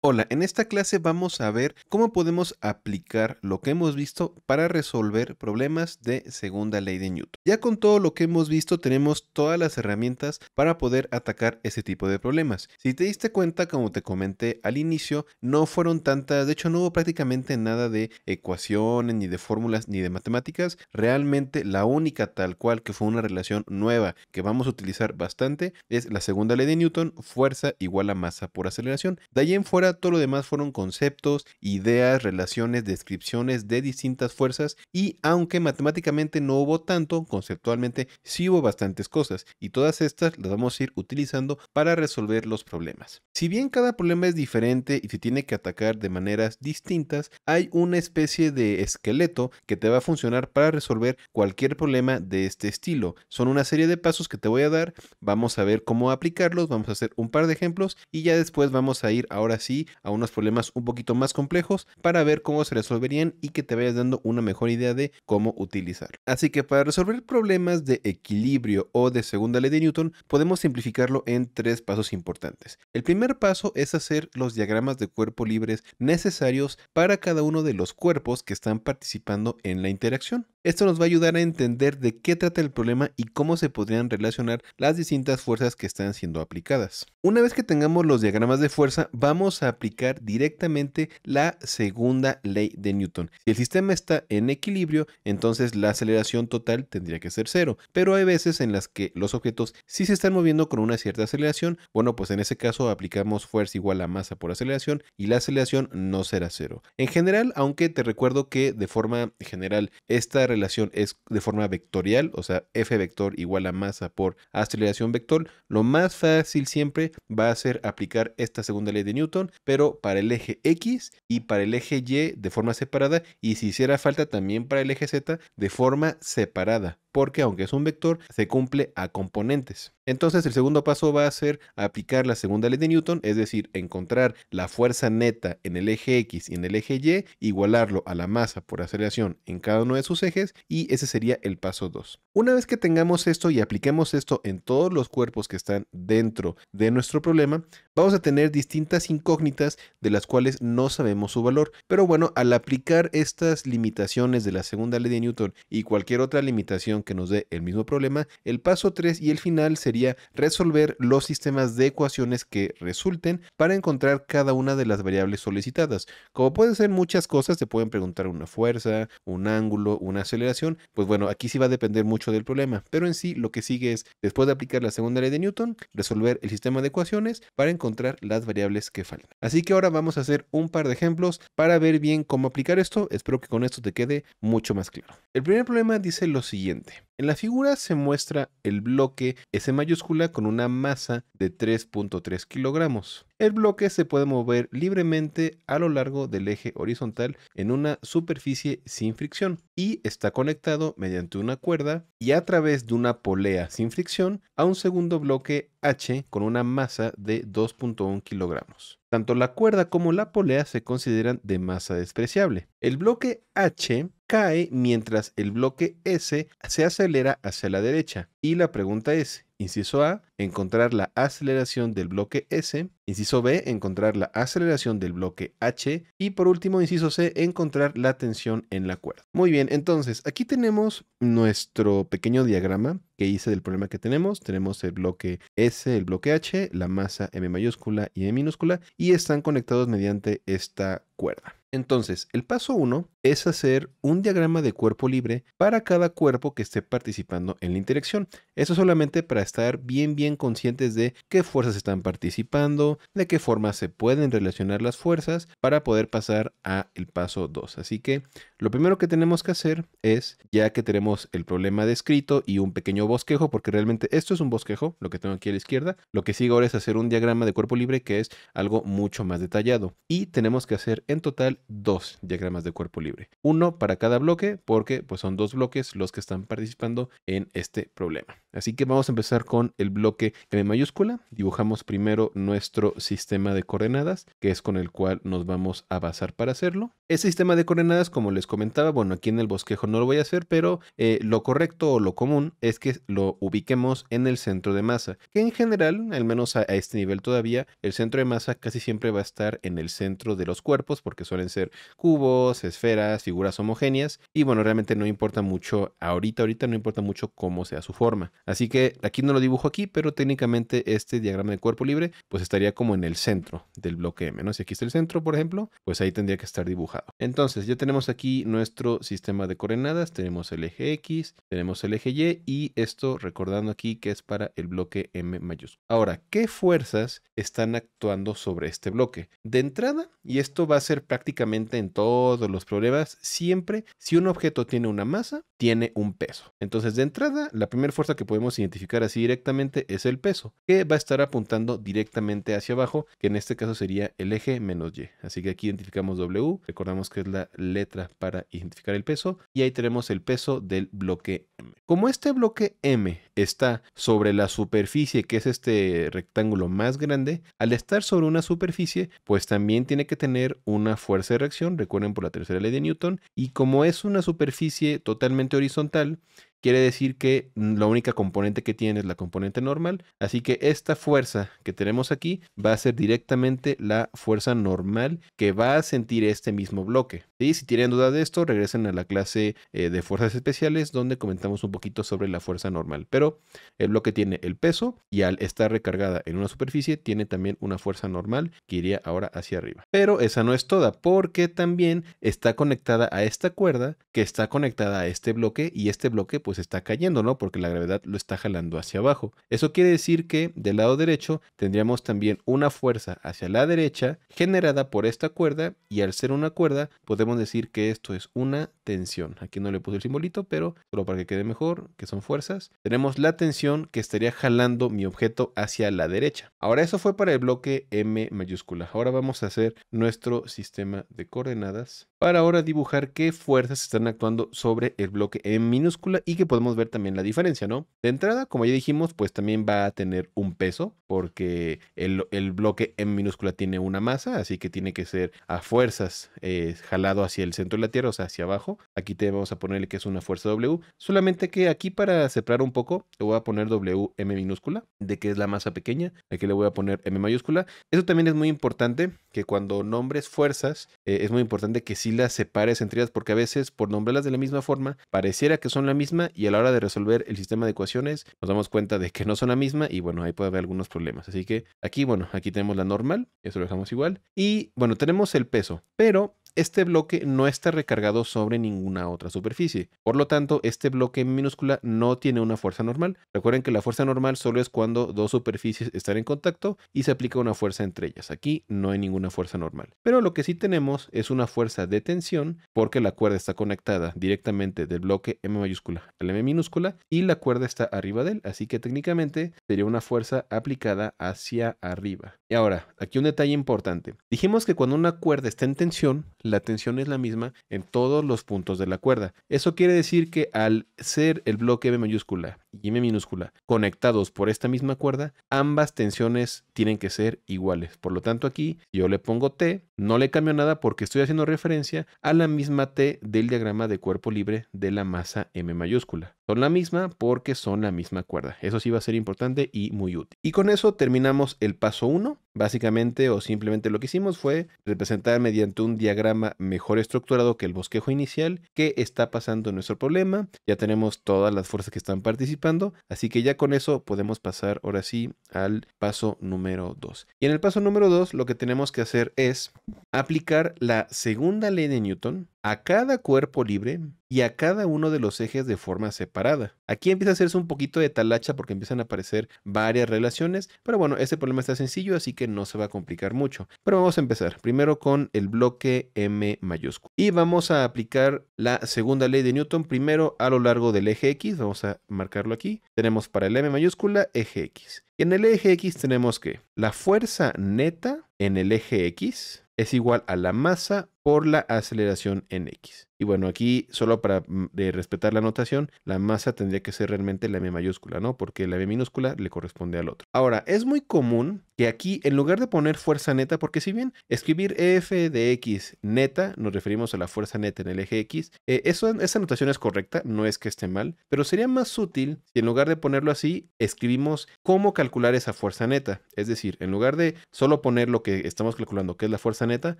Hola, en esta clase vamos a ver cómo podemos aplicar lo que hemos visto para resolver problemas de segunda ley de Newton. Ya con todo lo que hemos visto tenemos todas las herramientas para poder atacar ese tipo de problemas. Si te diste cuenta, como te comenté al inicio, no fueron tantas, de hecho no hubo prácticamente nada de ecuaciones, ni de fórmulas, ni de matemáticas. Realmente la única tal cual que fue una relación nueva que vamos a utilizar bastante es la segunda ley de Newton, fuerza igual a masa por aceleración. De ahí en fuera todo lo demás fueron conceptos, ideas, relaciones, descripciones de distintas fuerzas y aunque matemáticamente no hubo tanto, conceptualmente sí hubo bastantes cosas y todas estas las vamos a ir utilizando para resolver los problemas. Si bien cada problema es diferente y se tiene que atacar de maneras distintas, hay una especie de esqueleto que te va a funcionar para resolver cualquier problema de este estilo. Son una serie de pasos que te voy a dar, vamos a ver cómo aplicarlos, vamos a hacer un par de ejemplos y ya después vamos a ir ahora sí a unos problemas un poquito más complejos para ver cómo se resolverían y que te vayas dando una mejor idea de cómo utilizar. Así que para resolver problemas de equilibrio o de segunda ley de Newton, podemos simplificarlo en tres pasos importantes. El primer paso es hacer los diagramas de cuerpo libres necesarios para cada uno de los cuerpos que están participando en la interacción. Esto nos va a ayudar a entender de qué trata el problema y cómo se podrían relacionar las distintas fuerzas que están siendo aplicadas. Una vez que tengamos los diagramas de fuerza, vamos a aplicar directamente la segunda ley de Newton. Si el sistema está en equilibrio, entonces la aceleración total tendría que ser cero, pero hay veces en las que los objetos sí se están moviendo con una cierta aceleración, bueno, pues en ese caso aplicamos fuerza igual a masa por aceleración y la aceleración no será cero. En general, aunque te recuerdo que de forma general esta relación es de forma vectorial, o sea, F vector igual a masa por aceleración vector, lo más fácil siempre va a ser aplicar esta segunda ley de Newton, pero para el eje X y para el eje Y de forma separada, y si hiciera falta también para el eje Z de forma separada, porque aunque es un vector, se cumple a componentes. Entonces el segundo paso va a ser aplicar la segunda ley de Newton, es decir, encontrar la fuerza neta en el eje X y en el eje Y, igualarlo a la masa por aceleración en cada uno de sus ejes y ese sería el paso 2. Una vez que tengamos esto y apliquemos esto en todos los cuerpos que están dentro de nuestro problema, vamos a tener distintas incógnitas de las cuales no sabemos su valor. Pero bueno, al aplicar estas limitaciones de la segunda ley de Newton y cualquier otra limitación que nos dé el mismo problema, el paso 3 y el final sería resolver los sistemas de ecuaciones que resulten para encontrar cada una de las variables solicitadas. Como pueden ser muchas cosas, te pueden preguntar una fuerza, un ángulo, una aceleración, pues bueno, aquí sí va a depender mucho del problema, pero en sí lo que sigue es, después de aplicar la segunda ley de Newton, resolver el sistema de ecuaciones para encontrar las variables que faltan. Así que ahora vamos a hacer un par de ejemplos para ver bien cómo aplicar esto, espero que con esto te quede mucho más claro. El primer problema dice lo siguiente. En la figura se muestra el bloque S mayúscula con una masa de 3.3 kilogramos. El bloque se puede mover libremente a lo largo del eje horizontal en una superficie sin fricción y está conectado mediante una cuerda y a través de una polea sin fricción a un segundo bloque H con una masa de 2.1 kilogramos. Tanto la cuerda como la polea se consideran de masa despreciable. El bloque H cae mientras el bloque S se acelera hacia la derecha. Y la pregunta es, inciso A, encontrar la aceleración del bloque S, inciso B, encontrar la aceleración del bloque H y por último, inciso C, encontrar la tensión en la cuerda. Muy bien, entonces aquí tenemos nuestro pequeño diagrama que hice del problema que tenemos. Tenemos el bloque S, el bloque H, la masa M mayúscula y M minúscula y están conectados mediante esta cuerda. Entonces, el paso 1 es hacer un diagrama de cuerpo libre para cada cuerpo que esté participando en la interacción. Eso solamente para estar bien bien conscientes de qué fuerzas están participando, de qué forma se pueden relacionar las fuerzas para poder pasar a el paso 2. Así que lo primero que tenemos que hacer es, ya que tenemos el problema descrito y un pequeño bosquejo, porque realmente esto es un bosquejo, lo que tengo aquí a la izquierda, lo que sigue ahora es hacer un diagrama de cuerpo libre que es algo mucho más detallado y tenemos que hacer en total dos diagramas de cuerpo libre. Uno para cada bloque porque pues, son dos bloques los que están participando en este problema. Así que vamos a empezar con el bloque M mayúscula. Dibujamos primero nuestro sistema de coordenadas, que es con el cual nos vamos a basar para hacerlo. Ese sistema de coordenadas, como les comentaba, bueno, aquí en el bosquejo no lo voy a hacer, pero eh, lo correcto o lo común es que lo ubiquemos en el centro de masa, que en general, al menos a este nivel todavía, el centro de masa casi siempre va a estar en el centro de los cuerpos porque suelen ser cubos, esferas, figuras homogéneas. Y bueno, realmente no importa mucho, ahorita, ahorita no importa mucho cómo sea su forma. Así que aquí no lo dibujo aquí, pero técnicamente este diagrama de cuerpo libre pues estaría como en el centro del bloque M, ¿no? Si aquí está el centro, por ejemplo, pues ahí tendría que estar dibujado. Entonces ya tenemos aquí nuestro sistema de coordenadas, tenemos el eje X, tenemos el eje Y y esto recordando aquí que es para el bloque M mayúsculo. Ahora, ¿qué fuerzas están actuando sobre este bloque? De entrada, y esto va a ser prácticamente en todos los problemas, siempre si un objeto tiene una masa, tiene un peso. Entonces, de entrada, la primera fuerza que podemos identificar así directamente es el peso, que va a estar apuntando directamente hacia abajo, que en este caso sería el eje menos Y. Así que aquí identificamos W, recordamos que es la letra para identificar el peso, y ahí tenemos el peso del bloque M. Como este bloque M está sobre la superficie, que es este rectángulo más grande, al estar sobre una superficie, pues también tiene que tener una fuerza de reacción, recuerden por la tercera ley de Newton, y como es una superficie totalmente horizontal, quiere decir que la única componente que tiene es la componente normal. Así que esta fuerza que tenemos aquí va a ser directamente la fuerza normal que va a sentir este mismo bloque. y Si tienen duda de esto, regresen a la clase eh, de fuerzas especiales donde comentamos un poquito sobre la fuerza normal. Pero el bloque tiene el peso y al estar recargada en una superficie tiene también una fuerza normal que iría ahora hacia arriba. Pero esa no es toda porque también está conectada a esta cuerda que está conectada a este bloque y este bloque pues, pues está cayendo, ¿no? Porque la gravedad lo está jalando hacia abajo. Eso quiere decir que del lado derecho tendríamos también una fuerza hacia la derecha generada por esta cuerda y al ser una cuerda podemos decir que esto es una tensión. Aquí no le puse el simbolito, pero solo para que quede mejor, que son fuerzas. Tenemos la tensión que estaría jalando mi objeto hacia la derecha. Ahora eso fue para el bloque M mayúscula. Ahora vamos a hacer nuestro sistema de coordenadas para ahora dibujar qué fuerzas están actuando sobre el bloque M e minúscula y que podemos ver también la diferencia, ¿no? De entrada, como ya dijimos, pues también va a tener un peso porque el, bloque en minúscula tiene una masa, así que tiene que ser a fuerzas eh, jalado hacia el centro de la Tierra, o sea, hacia abajo. Aquí te vamos a ponerle que es una fuerza W, solamente que aquí para separar un poco, le voy a poner W M minúscula, de que es la masa pequeña, aquí le voy a poner M mayúscula. Eso también es muy importante, que cuando nombres fuerzas, eh, es muy importante que si las separes entre ellas, porque a veces por nombrarlas de la misma forma, pareciera que son la misma y a la hora de resolver el sistema de ecuaciones nos damos cuenta de que no son la misma y bueno, ahí puede haber algunos problemas. Así que aquí, bueno, aquí tenemos la normal, eso lo dejamos igual. Y bueno, tenemos el peso, pero este bloque no está recargado sobre ninguna otra superficie. Por lo tanto, este bloque en minúscula no tiene una fuerza normal. Recuerden que la fuerza normal solo es cuando dos superficies están en contacto y se aplica una fuerza entre ellas. Aquí no hay ninguna fuerza normal. Pero lo que sí tenemos es una fuerza de tensión porque la cuerda está conectada directamente del bloque M mayúscula al M minúscula y la cuerda está arriba de él. Así que técnicamente sería una fuerza aplicada hacia arriba. Y ahora, aquí un detalle importante. Dijimos que cuando una cuerda está en tensión, la tensión es la misma en todos los puntos de la cuerda. Eso quiere decir que al ser el bloque B mayúscula y M minúscula conectados por esta misma cuerda, ambas tensiones tienen que ser iguales. Por lo tanto, aquí yo le pongo T, no le cambio nada porque estoy haciendo referencia a la misma T del diagrama de cuerpo libre de la masa M mayúscula. Son la misma porque son la misma cuerda. Eso sí va a ser importante y muy útil. Y con eso terminamos el paso 1. Básicamente o simplemente lo que hicimos fue representar mediante un diagrama mejor estructurado que el bosquejo inicial qué está pasando en nuestro problema. Ya tenemos todas las fuerzas que están participando Así que ya con eso podemos pasar ahora sí al paso número 2. Y en el paso número 2 lo que tenemos que hacer es aplicar la segunda ley de Newton a cada cuerpo libre y a cada uno de los ejes de forma separada. Aquí empieza a hacerse un poquito de talacha porque empiezan a aparecer varias relaciones, pero bueno, este problema está sencillo, así que no se va a complicar mucho. Pero vamos a empezar primero con el bloque M mayúsculo. Y vamos a aplicar la segunda ley de Newton primero a lo largo del eje X, vamos a marcarlo aquí. Tenemos para el M mayúscula eje X. En el eje X tenemos que la fuerza neta en el eje X es igual a la masa por la aceleración en X. Y bueno, aquí solo para mm, respetar la notación la masa tendría que ser realmente la M mayúscula, ¿no? Porque la M minúscula le corresponde al otro. Ahora, es muy común que aquí, en lugar de poner fuerza neta, porque si bien escribir F de X neta, nos referimos a la fuerza neta en el eje X, eh, eso, esa notación es correcta, no es que esté mal, pero sería más útil si en lugar de ponerlo así, escribimos cómo calcular esa fuerza neta. Es decir, en lugar de solo poner lo que estamos calculando, que es la fuerza neta,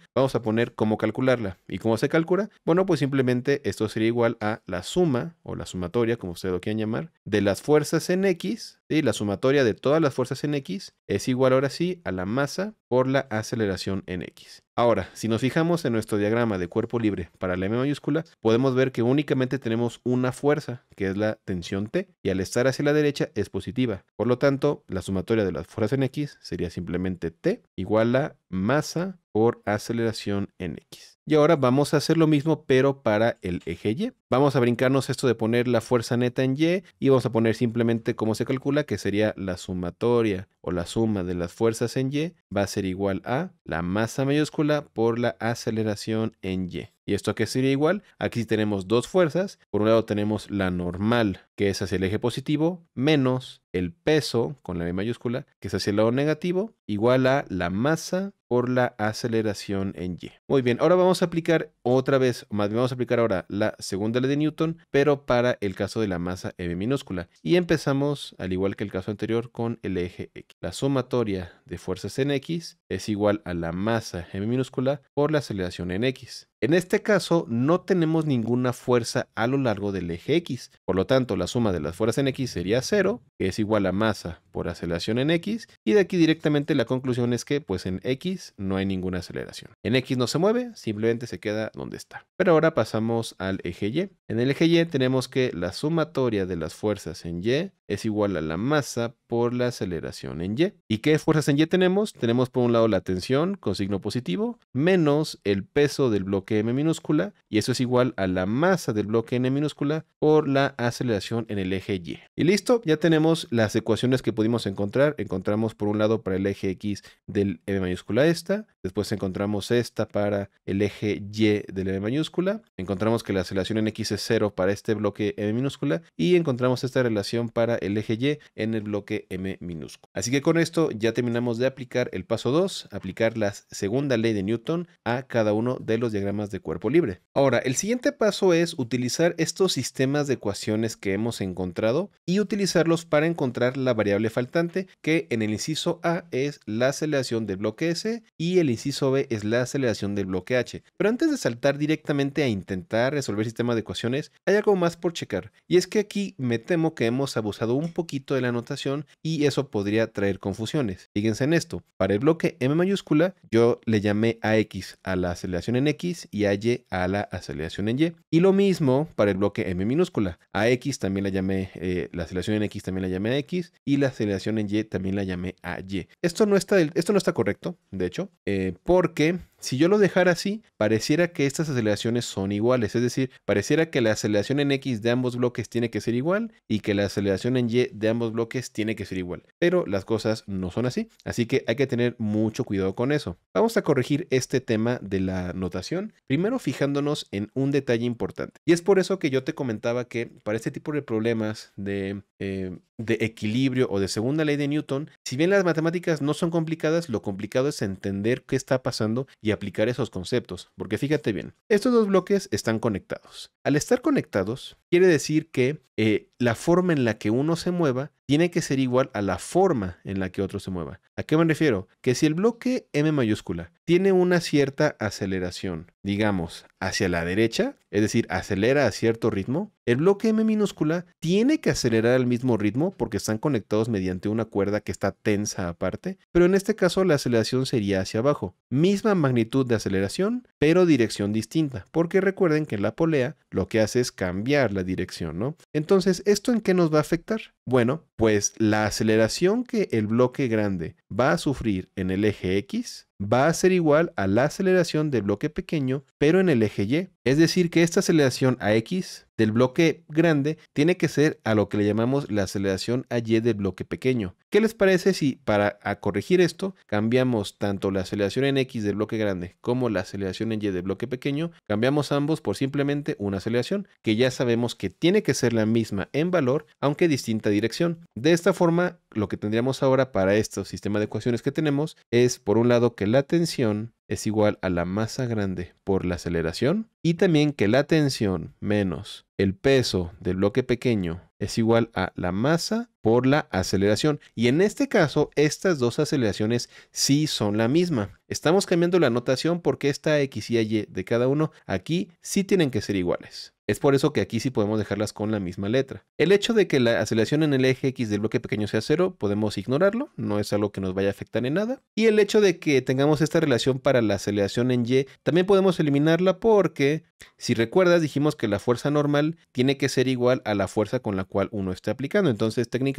vamos a poner cómo calcular ¿Y cómo se calcula? Bueno, pues simplemente esto sería igual a la suma o la sumatoria, como ustedes lo quieran llamar, de las fuerzas en X. y La sumatoria de todas las fuerzas en X es igual ahora sí a la masa por la aceleración en X. Ahora, si nos fijamos en nuestro diagrama de cuerpo libre para la M mayúscula, podemos ver que únicamente tenemos una fuerza, que es la tensión T, y al estar hacia la derecha es positiva. Por lo tanto, la sumatoria de las fuerzas en X sería simplemente T igual a masa por aceleración en X. Y ahora vamos a hacer lo mismo pero para el eje Y. Vamos a brincarnos esto de poner la fuerza neta en Y y vamos a poner simplemente cómo se calcula que sería la sumatoria o la suma de las fuerzas en Y va a ser igual a la masa mayúscula por la aceleración en Y. ¿Y esto qué sería igual? Aquí tenemos dos fuerzas. Por un lado tenemos la normal, que es hacia el eje positivo, menos el peso, con la B mayúscula, que es hacia el lado negativo, igual a la masa por la aceleración en Y. Muy bien, ahora vamos a aplicar otra vez, más bien vamos a aplicar ahora la segunda ley de Newton, pero para el caso de la masa M minúscula. Y empezamos, al igual que el caso anterior, con el eje X. La sumatoria de fuerzas en X es igual a la masa M minúscula por la aceleración en X. En este caso no tenemos ninguna fuerza a lo largo del eje X, por lo tanto la suma de las fuerzas en X sería 0, que es igual a masa por aceleración en X, y de aquí directamente la conclusión es que pues en X no hay ninguna aceleración. En X no se mueve, simplemente se queda donde está. Pero ahora pasamos al eje Y. En el eje Y tenemos que la sumatoria de las fuerzas en Y es igual a la masa por la aceleración en Y. ¿Y qué fuerzas en Y tenemos? Tenemos por un lado la tensión con signo positivo menos el peso del bloque M minúscula y eso es igual a la masa del bloque N minúscula por la aceleración en el eje Y. Y listo, ya tenemos las ecuaciones que pudimos encontrar. Encontramos por un lado para el eje X del M mayúscula esta, después encontramos esta para el eje Y de la M e mayúscula, encontramos que la aceleración en X es 0 para este bloque M minúscula y encontramos esta relación para el eje Y en el bloque M minúscula. Así que con esto ya terminamos de aplicar el paso 2, aplicar la segunda ley de Newton a cada uno de los diagramas de cuerpo libre. Ahora, el siguiente paso es utilizar estos sistemas de ecuaciones que hemos encontrado y utilizarlos para encontrar la variable faltante que en el inciso A es la aceleración del bloque S y el inciso B es la aceleración del bloque H. Pero antes de saltar directamente a intentar resolver el sistema de ecuaciones, hay algo más por checar. Y es que aquí me temo que hemos abusado un poquito de la notación y eso podría traer confusiones. Fíjense en esto. Para el bloque M mayúscula, yo le llamé a X a la aceleración en X y a Y a la aceleración en Y. Y lo mismo para el bloque M minúscula. A X también la llamé, eh, la aceleración en X también la llamé a X y la aceleración en Y también la llamé a Y. Esto no está, esto no está correcto. De de hecho, eh, porque si yo lo dejara así, pareciera que estas aceleraciones son iguales, es decir, pareciera que la aceleración en X de ambos bloques tiene que ser igual y que la aceleración en Y de ambos bloques tiene que ser igual. Pero las cosas no son así, así que hay que tener mucho cuidado con eso. Vamos a corregir este tema de la notación, primero fijándonos en un detalle importante. Y es por eso que yo te comentaba que para este tipo de problemas de... Eh, equilibrio o de segunda ley de Newton, si bien las matemáticas no son complicadas, lo complicado es entender qué está pasando aplicar esos conceptos, porque fíjate bien, estos dos bloques están conectados. Al estar conectados, quiere decir que eh, la forma en la que uno se mueva tiene que ser igual a la forma en la que otro se mueva. ¿A qué me refiero? Que si el bloque M mayúscula tiene una cierta aceleración, digamos, hacia la derecha, es decir, acelera a cierto ritmo, el bloque M minúscula tiene que acelerar al mismo ritmo porque están conectados mediante una cuerda que está tensa aparte, pero en este caso la aceleración sería hacia abajo. Misma magnitud de aceleración, pero dirección distinta, porque recuerden que la polea lo que hace es cambiar la dirección, ¿no? Entonces, ¿esto en qué nos va a afectar? Bueno, pues la aceleración que el bloque grande va a sufrir en el eje X va a ser igual a la aceleración del bloque pequeño, pero en el eje Y. Es decir, que esta aceleración a X del bloque grande tiene que ser a lo que le llamamos la aceleración a y del bloque pequeño. ¿Qué les parece si para corregir esto cambiamos tanto la aceleración en x del bloque grande como la aceleración en y del bloque pequeño? Cambiamos ambos por simplemente una aceleración, que ya sabemos que tiene que ser la misma en valor, aunque distinta dirección. De esta forma, lo que tendríamos ahora para este sistema de ecuaciones que tenemos es, por un lado, que la tensión es igual a la masa grande por la aceleración y también que la tensión menos el peso del bloque pequeño es igual a la masa por la aceleración. Y en este caso, estas dos aceleraciones sí son la misma. Estamos cambiando la notación porque esta x y y de cada uno aquí sí tienen que ser iguales. Es por eso que aquí sí podemos dejarlas con la misma letra. El hecho de que la aceleración en el eje X del bloque pequeño sea cero, podemos ignorarlo, no es algo que nos vaya a afectar en nada. Y el hecho de que tengamos esta relación para la aceleración en Y, también podemos eliminarla porque, si recuerdas, dijimos que la fuerza normal tiene que ser igual a la fuerza con la cual uno está aplicando. Entonces, técnicamente,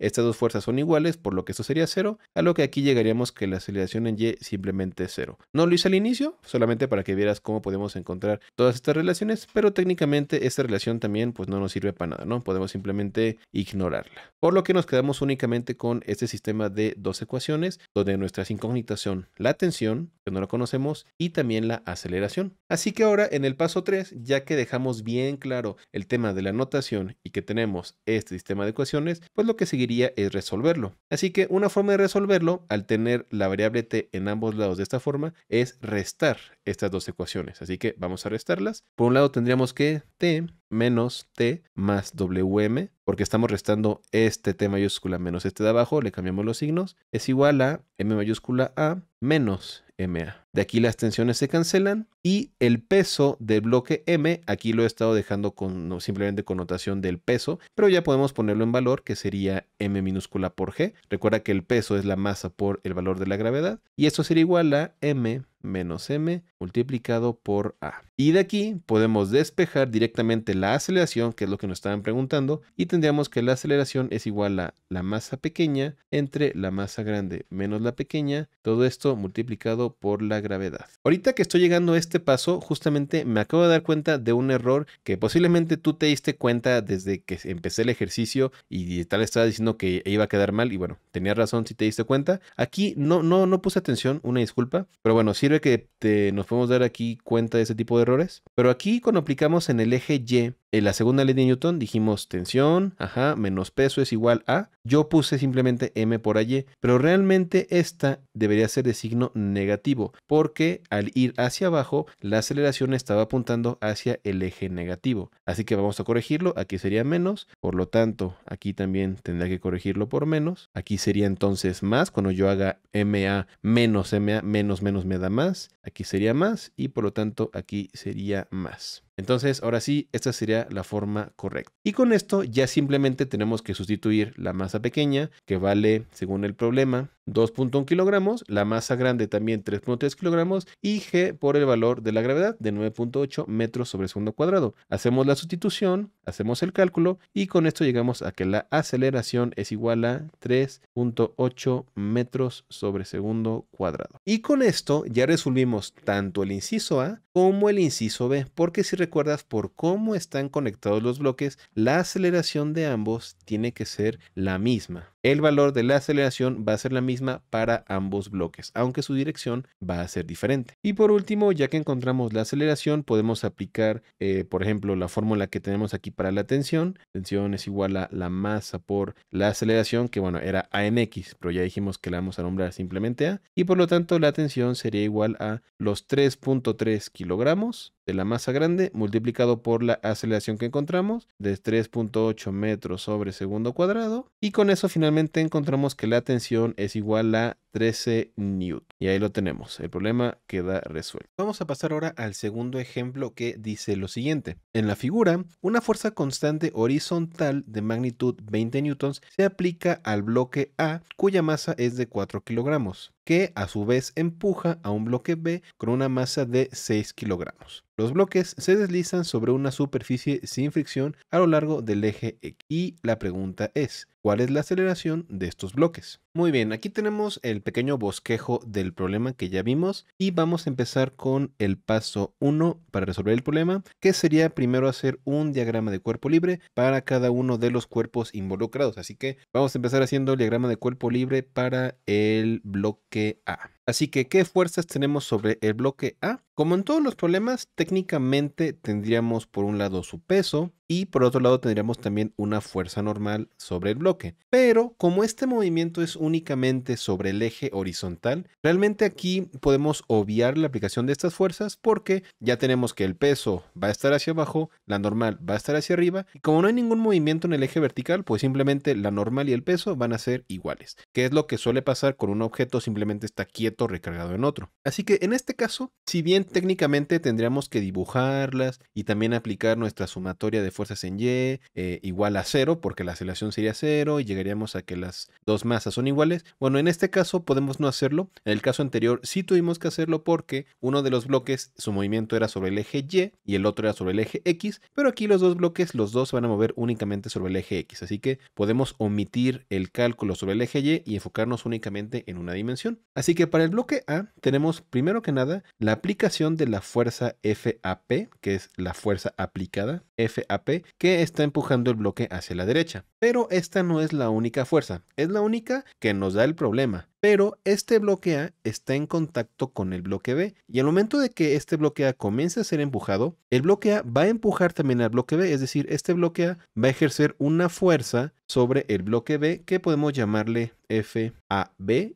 estas dos fuerzas son iguales, por lo que esto sería cero, a lo que aquí llegaríamos que la aceleración en Y simplemente es cero. No lo hice al inicio, solamente para que vieras cómo podemos encontrar todas estas relaciones, pero técnicamente esta relación también pues no nos sirve para nada, ¿no? Podemos simplemente ignorarla. Por lo que nos quedamos únicamente con este sistema de dos ecuaciones, donde nuestra incógnitas son la tensión, que no la conocemos, y también la aceleración. Así que ahora en el paso 3, ya que dejamos bien claro el tema de la notación y que tenemos este sistema de ecuaciones, pues lo que seguiría es resolverlo. Así que una forma de resolverlo, al tener la variable t en ambos lados de esta forma, es restar estas dos ecuaciones. Así que vamos a restarlas. Por un lado tendríamos que t menos t más wm, porque estamos restando este t mayúscula menos este de abajo, le cambiamos los signos, es igual a m mayúscula a menos ma. De aquí las tensiones se cancelan y el peso del bloque M, aquí lo he estado dejando con notación simplemente connotación del peso, pero ya podemos ponerlo en valor que sería M minúscula por G. Recuerda que el peso es la masa por el valor de la gravedad y esto sería igual a M menos m multiplicado por a. Y de aquí podemos despejar directamente la aceleración, que es lo que nos estaban preguntando, y tendríamos que la aceleración es igual a la masa pequeña entre la masa grande menos la pequeña, todo esto multiplicado por la gravedad. Ahorita que estoy llegando a este paso, justamente me acabo de dar cuenta de un error que posiblemente tú te diste cuenta desde que empecé el ejercicio y tal estaba diciendo que iba a quedar mal y bueno, tenía razón si te diste cuenta. Aquí no, no, no puse atención, una disculpa, pero bueno, sirve que nos podemos dar aquí cuenta de ese tipo de errores. Pero aquí cuando aplicamos en el eje Y, en la segunda ley de Newton dijimos tensión, ajá, menos peso es igual a. Yo puse simplemente m por allí, pero realmente esta debería ser de signo negativo, porque al ir hacia abajo, la aceleración estaba apuntando hacia el eje negativo. Así que vamos a corregirlo, aquí sería menos, por lo tanto, aquí también tendría que corregirlo por menos. Aquí sería entonces más, cuando yo haga MA menos MA, menos menos me da más, aquí sería más y por lo tanto aquí sería más. Entonces, ahora sí, esta sería la forma correcta. Y con esto ya simplemente tenemos que sustituir la masa pequeña, que vale, según el problema, 2.1 kilogramos, la masa grande también 3.3 kilogramos y G por el valor de la gravedad de 9.8 metros sobre segundo cuadrado. Hacemos la sustitución, hacemos el cálculo y con esto llegamos a que la aceleración es igual a 3.8 metros sobre segundo cuadrado. Y con esto ya resolvimos tanto el inciso A como el inciso B, porque si recuerdas por cómo están conectados los bloques, la aceleración de ambos tiene que ser la misma. El valor de la aceleración va a ser la misma para ambos bloques, aunque su dirección va a ser diferente. Y por último, ya que encontramos la aceleración, podemos aplicar, eh, por ejemplo, la fórmula que tenemos aquí para la tensión. Tensión es igual a la masa por la aceleración, que bueno, era a x pero ya dijimos que la vamos a nombrar simplemente A. Y por lo tanto, la tensión sería igual a los 3.3 kilogramos de la masa grande multiplicado por la aceleración que encontramos de 3.8 metros sobre segundo cuadrado y con eso finalmente encontramos que la tensión es igual a 13 N. Y ahí lo tenemos, el problema queda resuelto. Vamos a pasar ahora al segundo ejemplo que dice lo siguiente. En la figura, una fuerza constante horizontal de magnitud 20 newtons se aplica al bloque A cuya masa es de 4 kilogramos que a su vez empuja a un bloque B con una masa de 6 kilogramos. Los bloques se deslizan sobre una superficie sin fricción a lo largo del eje X. Y la pregunta es, cuál es la aceleración de estos bloques. Muy bien, aquí tenemos el pequeño bosquejo del problema que ya vimos y vamos a empezar con el paso 1 para resolver el problema, que sería primero hacer un diagrama de cuerpo libre para cada uno de los cuerpos involucrados. Así que vamos a empezar haciendo el diagrama de cuerpo libre para el bloque A. Así que, ¿qué fuerzas tenemos sobre el bloque A? Como en todos los problemas, técnicamente tendríamos por un lado su peso y por otro lado tendríamos también una fuerza normal sobre el bloque. Pero como este movimiento es únicamente sobre el eje horizontal, realmente aquí podemos obviar la aplicación de estas fuerzas porque ya tenemos que el peso va a estar hacia abajo, la normal va a estar hacia arriba y como no hay ningún movimiento en el eje vertical, pues simplemente la normal y el peso van a ser iguales, que es lo que suele pasar con un objeto simplemente está quieto recargado en otro. Así que en este caso, si bien técnicamente tendríamos que dibujarlas y también aplicar nuestra sumatoria de fuerzas en Y eh, igual a cero, porque la aceleración sería cero y llegaríamos a que las dos masas son iguales, bueno, en este caso podemos no hacerlo. En el caso anterior sí tuvimos que hacerlo porque uno de los bloques, su movimiento era sobre el eje Y y el otro era sobre el eje X, pero aquí los dos bloques, los dos van a mover únicamente sobre el eje X, así que podemos omitir el cálculo sobre el eje Y y enfocarnos únicamente en una dimensión. Así que para el bloque A tenemos primero que nada la aplicación de la fuerza FAP, que es la fuerza aplicada FAP, que está empujando el bloque hacia la derecha. Pero esta no es la única fuerza, es la única que nos da el problema pero este bloque A está en contacto con el bloque B y al momento de que este bloque A comience a ser empujado, el bloque A va a empujar también al bloque B, es decir, este bloque A va a ejercer una fuerza sobre el bloque B que podemos llamarle F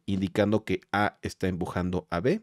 indicando que A está empujando a B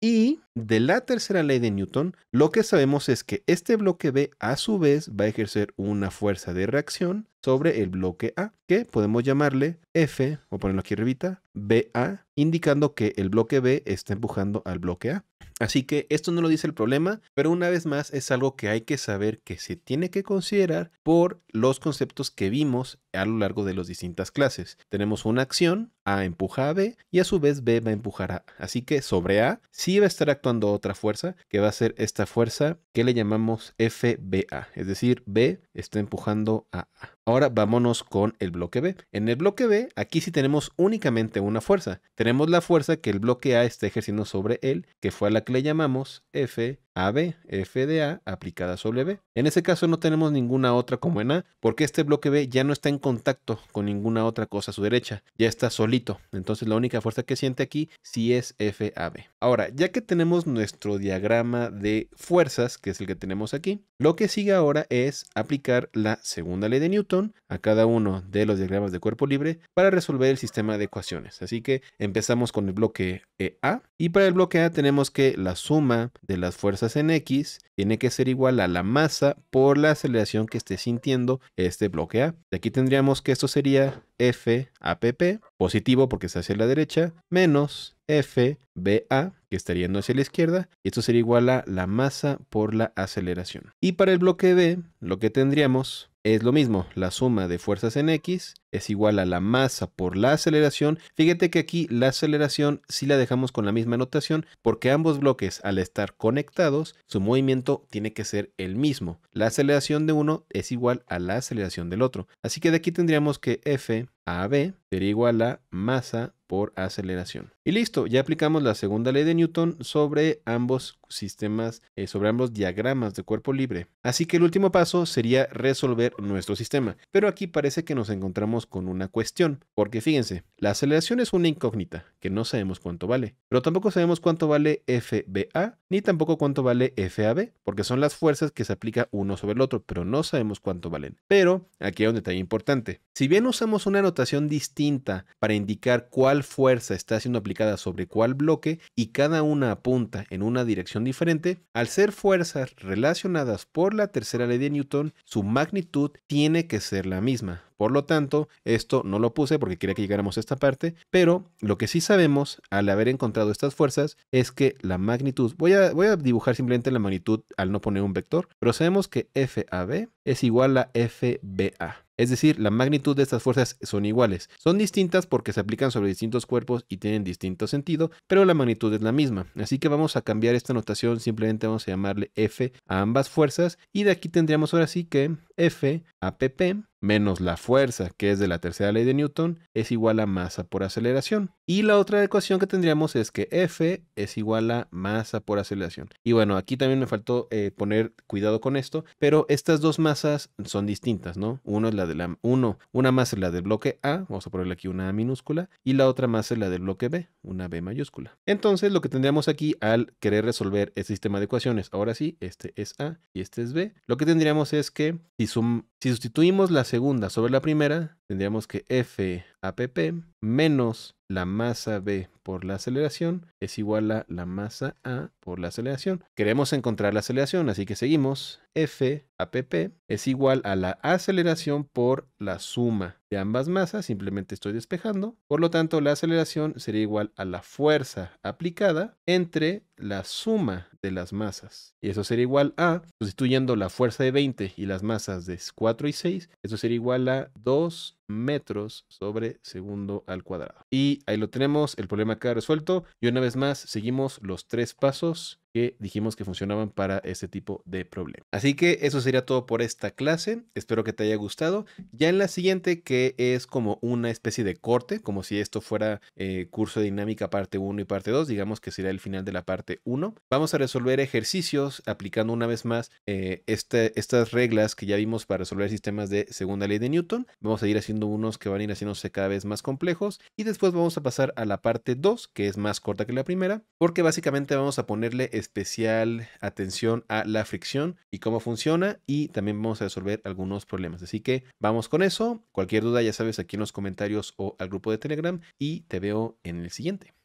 y de la tercera ley de Newton, lo que sabemos es que este bloque B a su vez va a ejercer una fuerza de reacción sobre el bloque A, que podemos llamarle F, o ponerlo aquí arriba BA, indicando que el bloque B está empujando al bloque A. Así que esto no lo dice el problema, pero una vez más es algo que hay que saber que se tiene que considerar por los conceptos que vimos a lo largo de las distintas clases. Tenemos una acción, A empuja a B y a su vez B va a empujar a A. Así que sobre A sí va a estar actuando otra fuerza, que va a ser esta fuerza que le llamamos FBA, es decir, B está empujando a A. Ahora vámonos con el bloque B. En el bloque B, aquí sí tenemos únicamente una fuerza. Tenemos la fuerza que el bloque A está ejerciendo sobre él, que fue a la que le llamamos F AB-FDA aplicada sobre B. En ese caso no tenemos ninguna otra como en A, porque este bloque B ya no está en contacto con ninguna otra cosa a su derecha, ya está solito. Entonces la única fuerza que siente aquí sí es FAB. Ahora, ya que tenemos nuestro diagrama de fuerzas, que es el que tenemos aquí, lo que sigue ahora es aplicar la segunda ley de Newton a cada uno de los diagramas de cuerpo libre para resolver el sistema de ecuaciones. Así que empezamos con el bloque e, A y para el bloque A tenemos que la suma de las fuerzas en X tiene que ser igual a la masa por la aceleración que esté sintiendo este bloque A. De aquí tendríamos que esto sería FAPP, positivo porque está hacia la derecha, menos FBA, que estaría yendo hacia la izquierda, y esto sería igual a la masa por la aceleración. Y para el bloque B, lo que tendríamos es lo mismo, la suma de fuerzas en X es igual a la masa por la aceleración. Fíjate que aquí la aceleración sí la dejamos con la misma notación porque ambos bloques al estar conectados, su movimiento tiene que ser el mismo. La aceleración de uno es igual a la aceleración del otro. Así que de aquí tendríamos que F a B sería igual a masa por aceleración. Y listo, ya aplicamos la segunda ley de Newton sobre ambos sistemas, eh, sobre ambos diagramas de cuerpo libre. Así que el último paso sería resolver nuestro sistema. Pero aquí parece que nos encontramos con una cuestión, porque fíjense, la aceleración es una incógnita, que no sabemos cuánto vale, pero tampoco sabemos cuánto vale FBA, ni tampoco cuánto vale FAB, porque son las fuerzas que se aplica uno sobre el otro, pero no sabemos cuánto valen. Pero aquí hay un detalle importante. Si bien usamos una notación distinta para indicar cuál fuerza está siendo aplicada, sobre cuál bloque y cada una apunta en una dirección diferente, al ser fuerzas relacionadas por la tercera ley de Newton, su magnitud tiene que ser la misma. Por lo tanto, esto no lo puse porque quería que llegáramos a esta parte, pero lo que sí sabemos al haber encontrado estas fuerzas es que la magnitud, voy a, voy a dibujar simplemente la magnitud al no poner un vector, pero sabemos que FAB es igual a FBA. Es decir, la magnitud de estas fuerzas son iguales. Son distintas porque se aplican sobre distintos cuerpos y tienen distinto sentido, pero la magnitud es la misma. Así que vamos a cambiar esta notación, simplemente vamos a llamarle F a ambas fuerzas y de aquí tendríamos ahora sí que F PP menos la fuerza, que es de la tercera ley de Newton, es igual a masa por aceleración. Y la otra ecuación que tendríamos es que F es igual a masa por aceleración. Y bueno, aquí también me faltó eh, poner cuidado con esto, pero estas dos masas son distintas, ¿no? Uno es la de la, uno, una masa es la del bloque A, vamos a ponerle aquí una A minúscula, y la otra masa es la del bloque B, una B mayúscula. Entonces, lo que tendríamos aquí al querer resolver este sistema de ecuaciones, ahora sí, este es A y este es B, lo que tendríamos es que si, si sustituimos las segunda sobre la primera, tendríamos que FAPP menos la masa B por la aceleración es igual a la masa A por la aceleración. Queremos encontrar la aceleración, así que seguimos. FAPP es igual a la aceleración por la suma de ambas masas, simplemente estoy despejando. Por lo tanto, la aceleración sería igual a la fuerza aplicada entre la suma de las masas. Y eso sería igual a, sustituyendo la fuerza de 20 y las masas de 4 y 6, eso sería igual a 2 metros sobre segundo al cuadrado. Y ahí lo tenemos, el problema queda resuelto. Y una vez más, seguimos los tres pasos que dijimos que funcionaban para este tipo de problema. Así que eso sería todo por esta clase. Espero que te haya gustado. Ya en la siguiente, que es como una especie de corte, como si esto fuera eh, curso de dinámica parte 1 y parte 2, digamos que será el final de la parte 1. Vamos a resolver ejercicios aplicando una vez más eh, este, estas reglas que ya vimos para resolver sistemas de segunda ley de Newton. Vamos a ir haciendo unos que van a ir haciéndose cada vez más complejos y después vamos a pasar a la parte 2, que es más corta que la primera, porque básicamente vamos a ponerle especial atención a la fricción y cómo funciona y también vamos a resolver algunos problemas. Así que vamos con eso. Cualquier duda ya sabes aquí en los comentarios o al grupo de Telegram y te veo en el siguiente.